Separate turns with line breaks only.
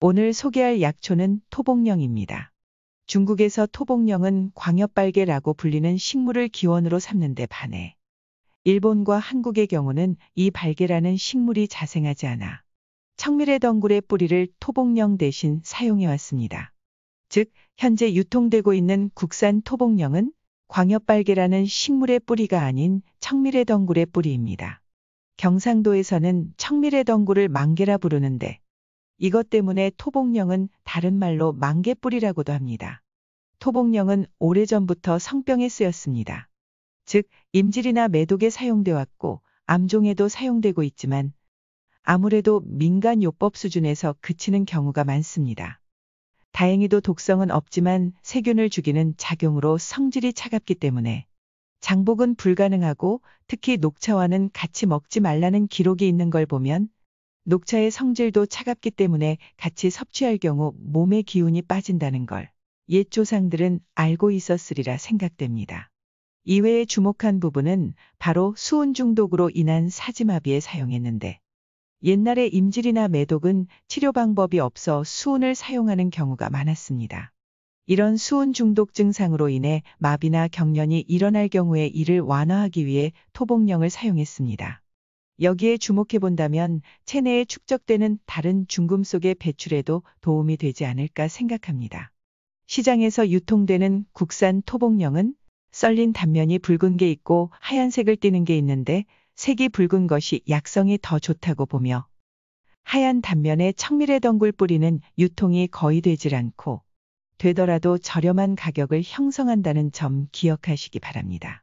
오늘 소개할 약초는 토복령입니다. 중국에서 토복령은 광엽빨개라고 불리는 식물을 기원으로 삼는데 반해 일본과 한국의 경우는 이 발개라는 식물이 자생하지 않아 청밀의 덩굴의 뿌리를 토복령 대신 사용해왔습니다. 즉, 현재 유통되고 있는 국산 토복령은 광엽빨개라는 식물의 뿌리가 아닌 청밀의 덩굴의 뿌리입니다. 경상도에서는 청밀의 덩굴을 망개라 부르는데 이것 때문에 토복령은 다른 말로 만개뿔이라고도 합니다. 토복령은 오래전부터 성병에 쓰였습니다. 즉, 임질이나 매독에 사용돼 왔고 암종에도 사용되고 있지만 아무래도 민간 요법 수준에서 그치는 경우가 많습니다. 다행히도 독성은 없지만 세균을 죽이는 작용으로 성질이 차갑기 때문에 장복은 불가능하고 특히 녹차와는 같이 먹지 말라는 기록이 있는 걸 보면 녹차의 성질도 차갑기 때문에 같이 섭취할 경우 몸의 기운이 빠진다는 걸 옛 조상들은 알고 있었으리라 생각됩니다. 이외에 주목한 부분은 바로 수은 중독으로 인한 사지마비에 사용했는데 옛날에 임질이나 매독은 치료 방법이 없어 수은을 사용하는 경우가 많았습니다. 이런 수은 중독 증상으로 인해 마비나 경련이 일어날 경우에 이를 완화하기 위해 토복령을 사용했습니다. 여기에 주목해 본다면 체내에 축적되는 다른 중금속의 배출에도 도움이 되지 않을까 생각합니다. 시장에서 유통되는 국산 토복령은 썰린 단면이 붉은 게 있고 하얀색을 띠는 게 있는데 색이 붉은 것이 약성이 더 좋다고 보며 하얀 단면에 청밀의 덩굴 뿌리는 유통이 거의 되질 않고 되더라도 저렴한 가격을 형성한다는 점 기억하시기 바랍니다.